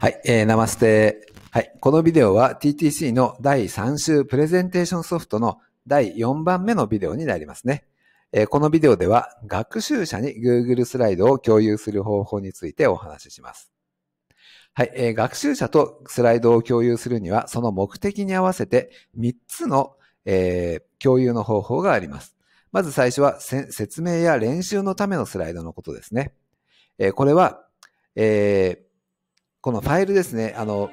はい、えー、ナマステ。はい、このビデオは TTC の第3週プレゼンテーションソフトの第4番目のビデオになりますね。えー、このビデオでは学習者に Google スライドを共有する方法についてお話しします。はい、えー、学習者とスライドを共有するにはその目的に合わせて3つの、えー、共有の方法があります。まず最初は説明や練習のためのスライドのことですね。えー、これは、えーこのファイルですね、あの、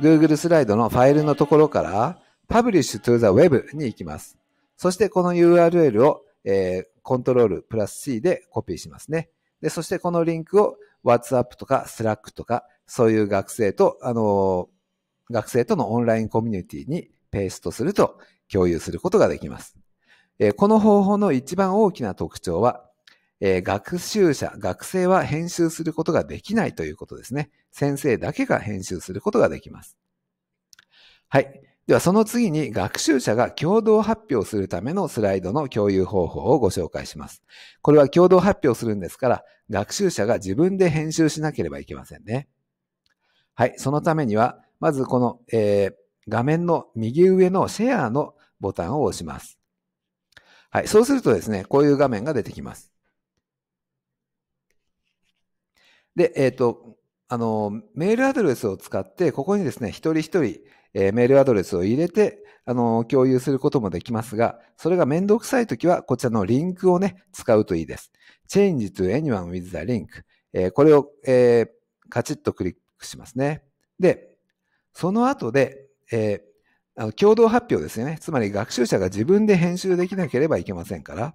Google スライドのファイルのところから、Publish to the Web に行きます。そしてこの URL を、えー、コントロールプラス C でコピーしますね。で、そしてこのリンクを WhatsApp とか Slack とか、そういう学生と、あのー、学生とのオンラインコミュニティにペーストすると共有することができます。えー、この方法の一番大きな特徴は、えー、学習者、学生は編集することができないということですね。先生だけが編集することができます。はい。ではその次に学習者が共同発表するためのスライドの共有方法をご紹介します。これは共同発表するんですから、学習者が自分で編集しなければいけませんね。はい。そのためには、まずこの、えー、画面の右上のシェアのボタンを押します。はい。そうするとですね、こういう画面が出てきます。で、えっ、ー、と、あの、メールアドレスを使って、ここにですね、一人一人、えー、メールアドレスを入れて、あの、共有することもできますが、それがめんどくさいときは、こちらのリンクをね、使うといいです。change to anyone with the link。えー、これを、えー、カチッとクリックしますね。で、その後で、えー、あの共同発表ですよね。つまり学習者が自分で編集できなければいけませんから、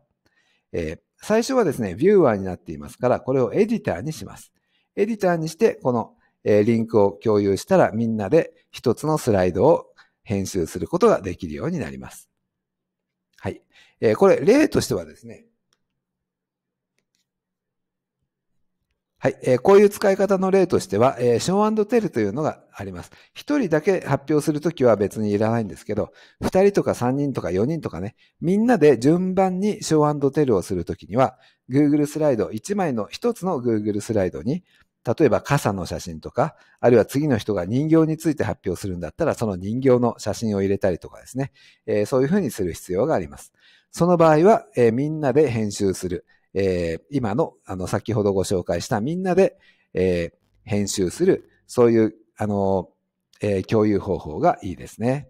えー、最初はですね、ビューアーになっていますから、これをエディターにします。エディターにして、この、えリンクを共有したら、みんなで一つのスライドを編集することができるようになります。はい。えこれ、例としてはですね、はい。えー、こういう使い方の例としては、えー、ショーテルというのがあります。一人だけ発表するときは別にいらないんですけど、二人とか三人とか四人とかね、みんなで順番にショーテルをするときには、Google スライド、一枚の一つの Google スライドに、例えば傘の写真とか、あるいは次の人が人形について発表するんだったら、その人形の写真を入れたりとかですね、えー、そういうふうにする必要があります。その場合は、えー、みんなで編集する。えー、今の、あの、先ほどご紹介したみんなで、え編集する。そういう、あの、え共有方法がいいですね。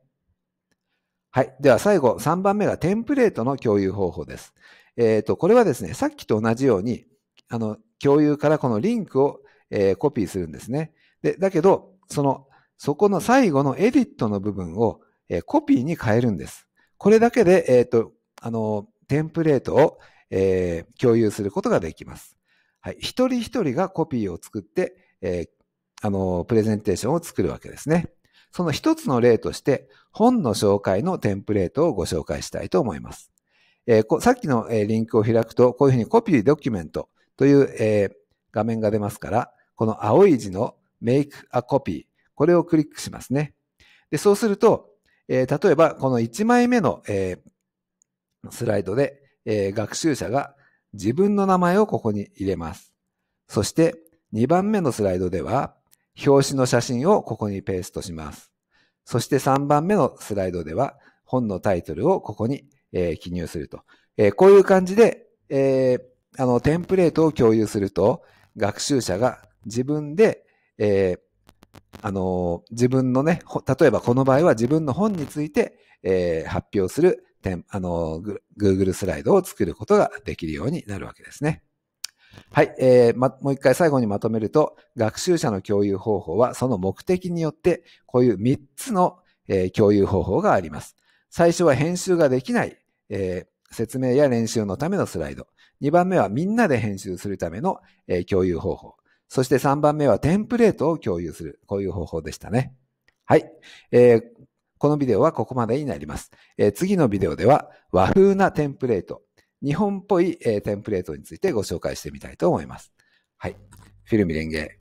はい。では最後、3番目がテンプレートの共有方法です。えっ、と、これはですね、さっきと同じように、あの、共有からこのリンクをえー、コピーするんですね。で、だけど、その、そこの最後のエディットの部分を、えー、コピーに変えるんです。これだけで、えっ、ー、と、あの、テンプレートを、えー、共有することができます。はい。一人一人がコピーを作って、えー、あの、プレゼンテーションを作るわけですね。その一つの例として、本の紹介のテンプレートをご紹介したいと思います。えー、さっきの、えー、リンクを開くと、こういうふうにコピードキュメントという、えー、画面が出ますから、この青い字の Make a Copy。これをクリックしますね。で、そうすると、えー、例えばこの1枚目の、えー、スライドで、えー、学習者が自分の名前をここに入れます。そして2番目のスライドでは表紙の写真をここにペーストします。そして3番目のスライドでは本のタイトルをここに、えー、記入すると。えー、こういう感じで、えー、あの、テンプレートを共有すると、学習者が自分で、えー、あのー、自分のね、例えばこの場合は自分の本について、えー、発表する点、あのー、Google スライドを作ることができるようになるわけですね。はい、えー、ま、もう一回最後にまとめると、学習者の共有方法はその目的によって、こういう三つの、えー、共有方法があります。最初は編集ができない、えー、説明や練習のためのスライド。二番目はみんなで編集するための、えー、共有方法。そして3番目はテンプレートを共有する。こういう方法でしたね。はい。えー、このビデオはここまでになります。えー、次のビデオでは和風なテンプレート、日本っぽい、えー、テンプレートについてご紹介してみたいと思います。はい。フィルミレンゲ